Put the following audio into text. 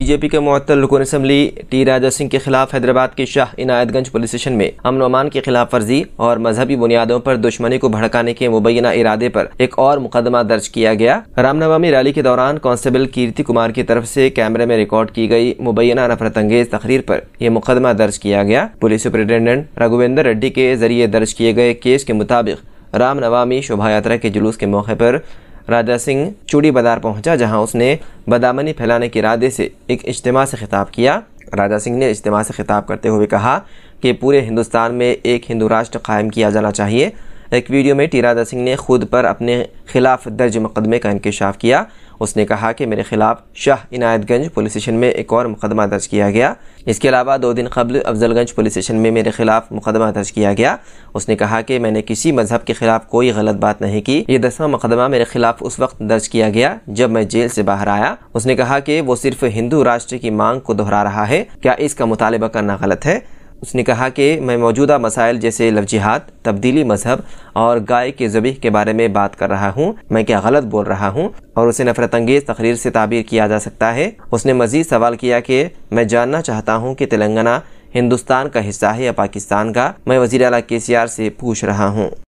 BJP के मअतल रुकन assembly T राजा सिंह के खिलाफ हैदराबाद के शाह इनायतगंज पुलिस स्टेशन में अमन अमान की खिलाफ वर्जी और मजहबी बुनियादों पर दुश्मनी को भड़काने के मुबैना इरादे पर एक और मुकदमा दर्ज किया गया रामनवमी रैली के दौरान कांस्टेबल कीर्ति कुमार की तरफ से कैमरे में रिकॉर्ड की गई मुबैना नफरत अंगेज तकरीर पर यह मुकदमा दर्ज किया गया पुलिस सुप्रिंटेंडेंट रघुवेंद्र रेड्डी के जरिए दर्ज किए गए केस के मुताबिक रामनवमी शोभा यात्रा के जुलूस के मौके पर राजा सिंह चूड़ी बाजार पहुंचा जहां उसने बदामनी फैलाने के इरादे से एक इज्तम से खिताब किया राजा सिंह ने इज्तम से खिताब करते हुए कहा कि पूरे हिंदुस्तान में एक हिंदू राष्ट्र कायम किया जाना चाहिए एक वीडियो में टीरादा सिंह ने खुद पर अपने खिलाफ दर्ज मुकदमे का इंकशाफ किया उसने कहा कि मेरे खिलाफ शाह इनायतगंज पुलिस स्टेशन में एक और मुकदमा दर्ज किया गया इसके अलावा दो दिन कबल अफजलगंज पुलिस स्टेशन में मेरे खिलाफ मुकदमा दर्ज किया गया उसने कहा कि मैंने किसी मजहब के खिलाफ कोई गलत बात नहीं की ये दसवां मुकदमा मेरे खिलाफ उस वक्त दर्ज किया गया जब मैं जेल से बाहर आया उसने कहा कि वो सिर्फ हिंदू राष्ट्र की मांग को दोहरा रहा है क्या इसका मुतालबा करना गलत है उसने कहा कि मैं मौजूदा मसाइल जैसे लफजिहात तब्दीली मजहब और गाय के जबीह के बारे में बात कर रहा हूँ मैं क्या गलत बोल रहा हूँ और उसे नफरत अंगेज़ तकरीर से ताबीर किया जा सकता है उसने मजीद सवाल किया कि मैं जानना चाहता हूँ कि तेलंगाना हिंदुस्तान का हिस्सा है या पाकिस्तान का मैं वजी अला के सी आर से पूछ रहा हूँ